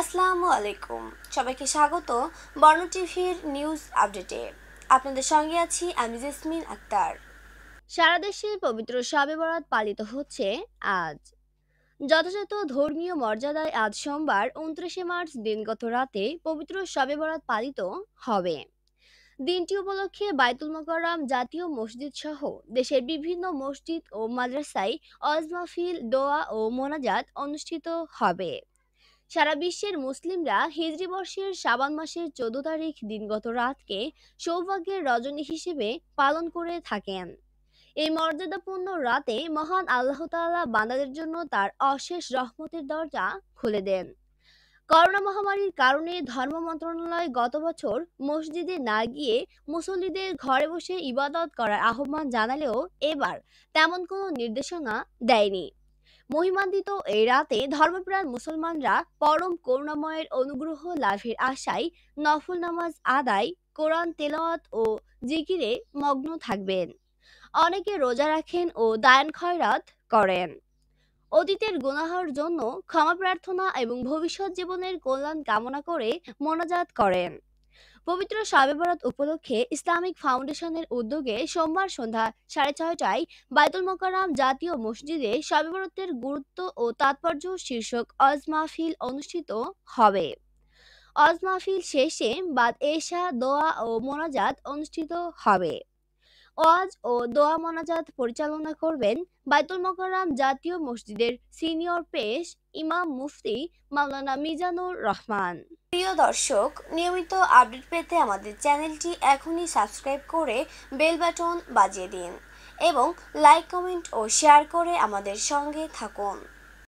আসসালামু আলাইকুম সবাইকে স্বাগত বর্ণ টিভির নিউজ আপডেটে আপনাদের সঙ্গে আছি আমি জেসমিন আক্তার সারা দেশে পবিত্র শাবে বরাত পালিত হচ্ছে আজ যথাযথ ধর্মীয় মর্যাদায় আজ সোমবার উনত্রিশে মার্চ দিনগত রাতে পবিত্র শাবে বরাত পালিত হবে দিনটি উপলক্ষে বায়তুল মোকাররাম জাতীয় মসজিদ সহ দেশের বিভিন্ন মসজিদ ও মাদ্রাসায় অজমাফিল দোয়া ও মোনাজাত অনুষ্ঠিত হবে সারা বিশ্বের মুসলিমরা হিজরি বর্ষের শাবান মাসের চোদ্দ তারিখ দিনগত রাতকে সৌভাগ্যের রজনী হিসেবে পালন করে থাকেন এই মর্যাদাপূর্ণ রাতে মহান আল্লাহ তাআলা বান্দাদের জন্য তার অশেষ রহমতের দরজা খুলে দেন করোনা মহামারীর কারণে ধর্ম মন্ত্রণালয় গত বছর মসজিদে না গিয়ে মুসল্লিদের ঘরে বসে ইবাদত করার আহ্বান জানালেও এবার তেমন কোনো নির্দেশনা দেয়নি মহিমান্বিত এই রাতে ধর্মপ্রাণ মুসলমানরা পরম করুণাময়ের অনুগ্রহ লাভের আশায় নফল নামাজ আদায় কোরআন তেলাওয়াত ও জিকিরে মগ্ন থাকবেন অনেকে রোজা রাখেন ও দায়ন খয়রাত করেন অতীতের গুনাহর জন্য ক্ষমা প্রার্থনা এবং ভবিষ্যৎ জীবনের কল্যাণ কামনা করে মোনাজাত করেন পবিত্র শাবে বরাত উপলক্ষে ইসলামিক ফাউন্ডেশনের উদ্যোগে সোমবার সন্ধ্যা সাড়ে ছয়টায় বায়তুল মোকারাম জাতীয় মসজিদে শাবে বরাতের গুরুত্ব ও তাৎপর্য শীর্ষক অজ মাহফিল অনুষ্ঠিত হবে অজ মাহফিল শেষে বাদ এশা দোয়া ও মোনাজাত অনুষ্ঠিত হবে ওয়াজ ও দোয়া মোনাজাত পরিচালনা করবেন বাইতুল মোকাররাম জাতীয় মসজিদের সিনিয়র পেশ ইমাম মুফতি মাওলানা মিজানুর রহমান প্রিয় দর্শক নিয়মিত আপডেট পেতে আমাদের চ্যানেলটি এখনই সাবস্ক্রাইব করে বেল বাটন বাজিয়ে দিন এবং লাইক কমেন্ট ও শেয়ার করে আমাদের সঙ্গে থাকুন